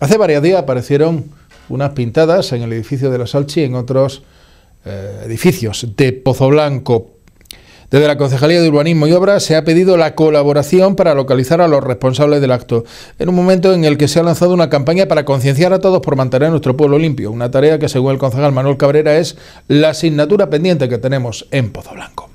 Hace varios días aparecieron unas pintadas en el edificio de la Salchi y en otros eh, edificios de Pozo Blanco. Desde la Concejalía de Urbanismo y Obras se ha pedido la colaboración para localizar a los responsables del acto, en un momento en el que se ha lanzado una campaña para concienciar a todos por mantener nuestro pueblo limpio, una tarea que según el concejal Manuel Cabrera es la asignatura pendiente que tenemos en Pozo Blanco.